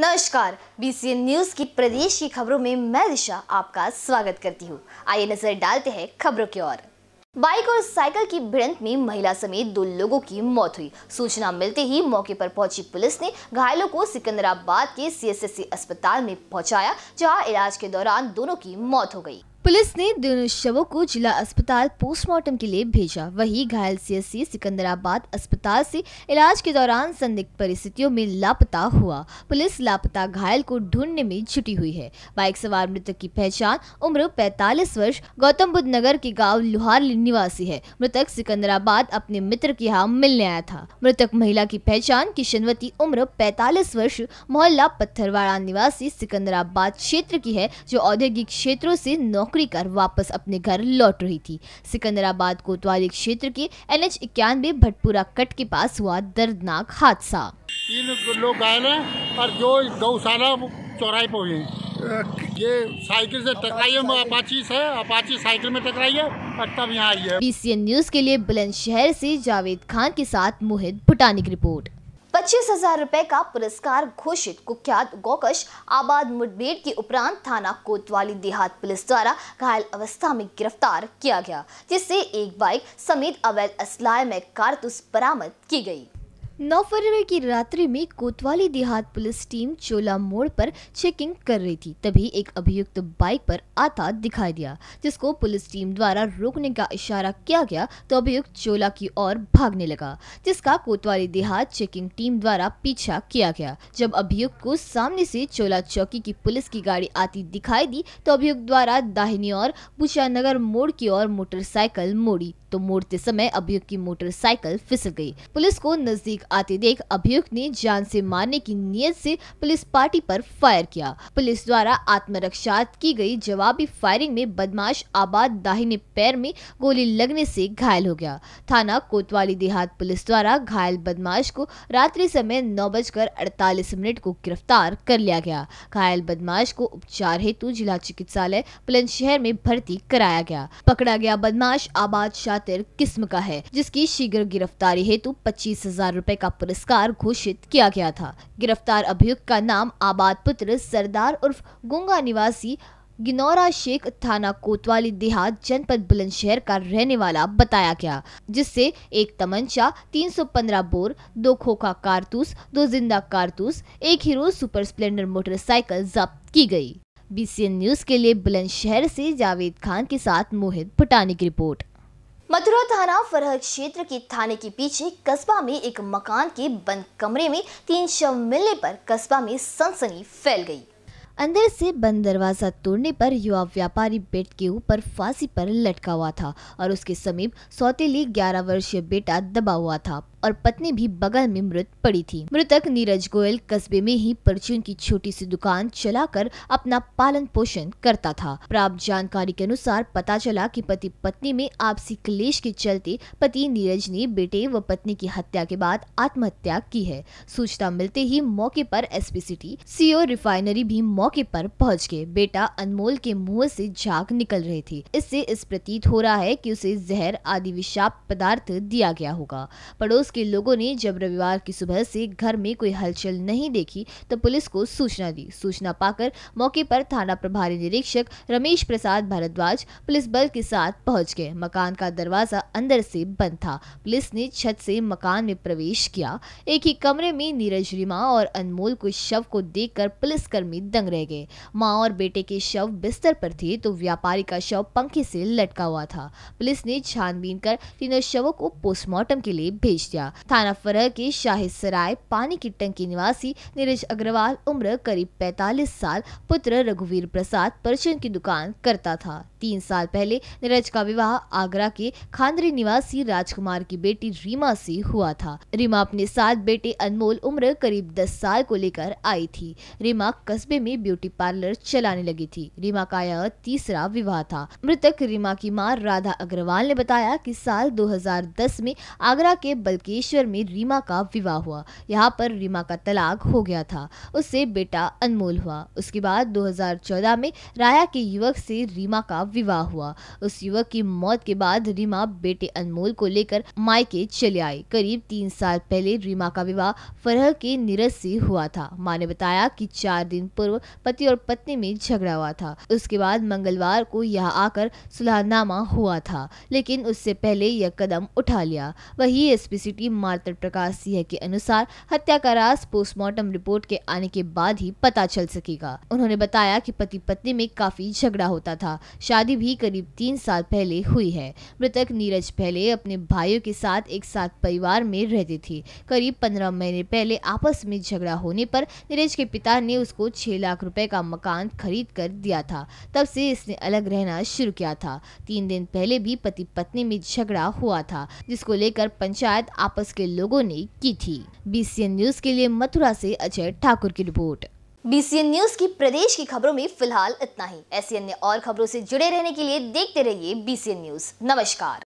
नमस्कार BCN news की प्रदेश की खबरों में मैं दिशा आपका स्वागत करती हूँ आइए नजर डालते हैं खबरों की ओर बाइक और साइकिल की भिड़ंत में महिला समेत दो लोगों की मौत हुई सूचना मिलते ही मौके पर पहुंची पुलिस ने घायलों को सिकंदराबाद के सीएसएससी अस्पताल में पहुंचाया जहां इलाज के दौरान दोनों की मौत हो गई पुलिस ने दोनों शवों को जिला अस्पताल पोस्टमार्टम के लिए भेजा वहीं घायल सीएससी सिकंदराबाद अस्पताल से इलाज के दौरान संदिग्ध परिस्थितियों में लापता हुआ पुलिस लापता घायल को ढूंढने में जुटी हुई है बाइक सवार मृतक की पहचान उम्र 45 वर्ष गौतम बुद्ध नगर के गांव लुहार निवासी है मृतक सिकंदराबाद अपने मित्र के यहाँ मिलने आया था मृतक महिला की पहचान किशनवती उम्र पैतालीस वर्ष मोहल्ला पत्थरवाड़ा निवासी सिकंदराबाद क्षेत्र की है जो औद्योगिक क्षेत्रों से नौकरी चोरी कर वापस अपने घर लौट रही थी सिकंदराबाद कोतवाली क्षेत्र के एन एच इक्यानवे भटपुरा कट के पास हुआ दर्दनाक हादसा तीन लोग घायल हैं और जो गौशाला चौराहे पर हुई ये साइकिल से टकराई है अपाची से अपाची साइकिल में टकराई है और तब यहाँ आई है बी न्यूज के लिए बुलंदशहर से जावेद खान के साथ मोहित भुटानी की रिपोर्ट पच्चीस हजार रुपए का पुरस्कार घोषित कुख्यात गोकश आबाद मुठभेड़ के उपरांत थाना कोतवाली देहात पुलिस द्वारा घायल अवस्था में गिरफ्तार किया गया जिससे एक बाइक समेत अवैध असलाय में कारतूस बरामद की गई 9 फरवरी की रात्रि में कोतवाली देहात पुलिस टीम चोला मोड़ पर चेकिंग कर रही थी तभी एक अभियुक्त बाइक पर आता दिखाई दिया जिसको पुलिस टीम द्वारा रोकने का इशारा किया गया तो अभियुक्त चोला की ओर भागने लगा जिसका कोतवाली देहात चेकिंग टीम द्वारा पीछा किया गया जब अभियुक्त को सामने से चोला चौकी की पुलिस की गाड़ी आती दिखाई दी तो अभियुक्त द्वारा दाहिनी और बुचानगर मोड़ की ओर मोटरसाइकिल मोड़ी तो मोड़ते समय अभियुक्त की मोटरसाइकिल फिसल गई पुलिस को नजदीक बाइक आते देख अभियुक्त ने जान से मारने की नियत से पुलिस पार्टी पर फायर किया पुलिस द्वारा आत्मरक्षा की गई जवाबी फायरिंग में बदमाश आबाद दाहिने पैर में गोली लगने से घायल हो गया थाना कोतवाली देहात पुलिस द्वारा घायल बदमाश को रात्रि समय नौ बजकर अड़तालीस मिनट को गिरफ्तार कर लिया गया घायल बदमाश को उपचार हेतु जिला चिकित्सालय शहर में भर्ती कराया गया पकड़ा गया बदमाश आबाद शातिर किस्म का है जिसकी शीघ्र गिरफ्तारी हेतु पच्चीस हजार रूपए रुपए का पुरस्कार घोषित किया गया था गिरफ्तार अभियुक्त का नाम आबाद पुत्र सरदार उर्फ गुंगा निवासी गिनौरा शेख थाना कोतवाली देहात जनपद बुलंदशहर का रहने वाला बताया गया जिससे एक तमंचा 315 बोर दो खोखा कारतूस दो जिंदा कारतूस एक हीरो सुपर स्प्लेंडर मोटरसाइकिल जब्त की गई बी न्यूज के लिए बुलंदशहर से जावेद खान के साथ मोहित भुटानी की रिपोर्ट मथुरा थाना फरह क्षेत्र के थाने के पीछे कस्बा में एक मकान के बंद कमरे में तीन शव मिलने पर कस्बा में सनसनी फैल गई अंदर से बंद दरवाजा तोड़ने पर युवा व्यापारी बेड के ऊपर फांसी पर लटका हुआ था और उसके समीप सौतेली 11 वर्षीय बेटा दबा हुआ था और पत्नी भी बगल में मृत पड़ी थी मृतक नीरज गोयल कस्बे में ही परचून की छोटी सी दुकान चलाकर अपना पालन पोषण करता था प्राप्त जानकारी के अनुसार पता चला कि पति पत्नी में आपसी क्लेश के चलते पति नीरज ने बेटे व पत्नी की हत्या के बाद आत्महत्या की है सूचना मिलते ही मौके पर एस सिटी सीओ रिफाइनरी भी मौके पर पहुंच गए बेटा अनमोल के मुंह से झाग निकल रही थी इससे इस प्रतीत हो रहा है कि उसे जहर आदि विषाक्त पदार्थ दिया गया होगा पड़ोस के लोगों ने जब रविवार की सुबह से घर में कोई हलचल नहीं देखी तो पुलिस को सूचना दी सूचना पाकर मौके पर थाना प्रभारी निरीक्षक रमेश प्रसाद भारद्वाज पुलिस बल के साथ पहुंच गए मकान का दरवाजा अंदर से बंद था पुलिस ने छत से मकान में प्रवेश किया एक ही कमरे में नीरज रिमा और अनमोल को शव को देख कर पुलिसकर्मी दंग रह गए माँ और बेटे के शव बिस्तर पर थे तो व्यापारी का शव पंखे से लटका हुआ था पुलिस ने छानबीन कर तीनों शवों को पोस्टमार्टम के लिए भेज दिया किया थाना फरह के शाहिद सराय पानी की टंकी निवासी नीरज अग्रवाल उम्र करीब 45 साल पुत्र रघुवीर प्रसाद परचून की दुकान करता था तीन साल पहले नीरज का विवाह आगरा के खांदरी निवासी राजकुमार की बेटी रीमा से हुआ था रीमा अपने साथ बेटे अनमोल उम्र करीब दस साल को लेकर आई थी रीमा कस्बे में ब्यूटी पार्लर चलाने लगी थी रीमा का यह तीसरा विवाह था मृतक रीमा की मां राधा अग्रवाल ने बताया कि साल 2010 में आगरा के बल्कि बागेश्वर में रीमा का विवाह हुआ यहाँ पर रीमा का तलाक हो गया था उससे बेटा अनमोल हुआ उसके बाद 2014 में राया के युवक से रीमा का विवाह हुआ उस युवक की मौत के बाद रीमा बेटे अनमोल को लेकर मायके चले आई करीब तीन साल पहले रीमा का विवाह फरह के नीरज से हुआ था माँ ने बताया की चार दिन पूर्व पति और पत्नी में झगड़ा हुआ था उसके बाद मंगलवार को यहाँ आकर सुलहनामा हुआ था लेकिन उससे पहले यह कदम उठा लिया वही पी सी डीसीपी मार्तर प्रकाश सिंह के अनुसार हत्या का राज पोस्टमार्टम रिपोर्ट के आने के बाद ही पता चल सकेगा उन्होंने बताया कि पति पत्नी में काफी झगड़ा होता था शादी भी करीब तीन साल पहले हुई है मृतक नीरज पहले अपने भाइयों के साथ एक साथ परिवार में रहती थी करीब पंद्रह महीने पहले आपस में झगड़ा होने पर नीरज के पिता ने उसको छह लाख रुपए का मकान खरीद कर दिया था तब से इसने अलग रहना शुरू किया था तीन दिन पहले भी पति पत्नी में झगड़ा हुआ था जिसको लेकर पंचायत आप आपस के लोगों ने की थी बीसीएन न्यूज के लिए मथुरा से अजय ठाकुर की रिपोर्ट बीसीएन न्यूज की प्रदेश की खबरों में फिलहाल इतना ही ऐसी अन्य और खबरों से जुड़े रहने के लिए देखते रहिए बीसीएन न्यूज नमस्कार